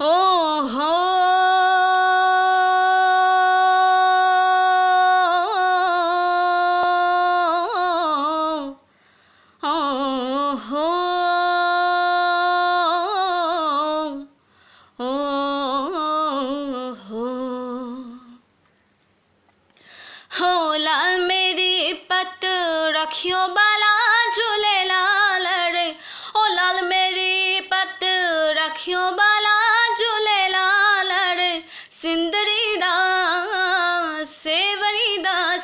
Oh, oh, oh, oh. हो लाल मेरी पत रखियो बाला झूले लाल रे ओ लाल मेरी पत रखियो बाला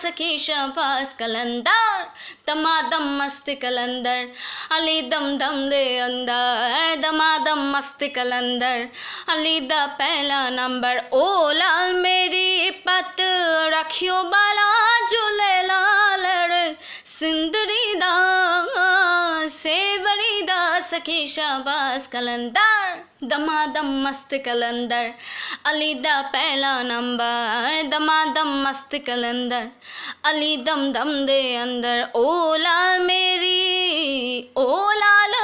सखी शाबाश कलंदर दमा दम मस्त कलंदर अली दम दम दे अंदर दमा दम मस्त कलंदर अली द पहला नंबर ओ लाल मेरी पत रखियो बाला झूले लाल सिंदरी दा सेवरी दा सखी शाबाश कलंदर दमा दम मस्त कलंदर अली दा पहला नंबर दम मस्त कलंदर अली दम दम दे अंदर ओ लाल मेरी ओ लाल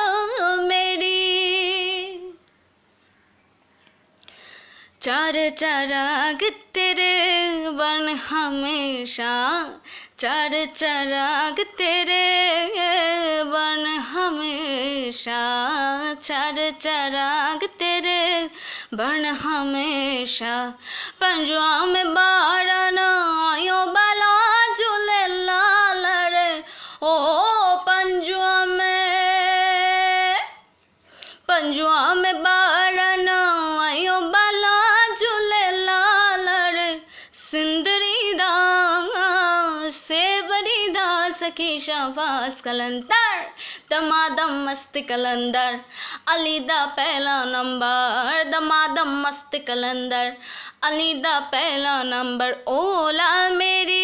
मेरी चार चाराग तेरे बन हमेशा चार चराग तेरे बन हमेशा चार चराग तेरे बन हमेशा पंजुआ में बारना सखी शाबाश कलंदर दमादम मस्त कलंदर अली दा पहला नंबर दमादम मस्त कलंदर अली दा पहला नंबर ओला मेरी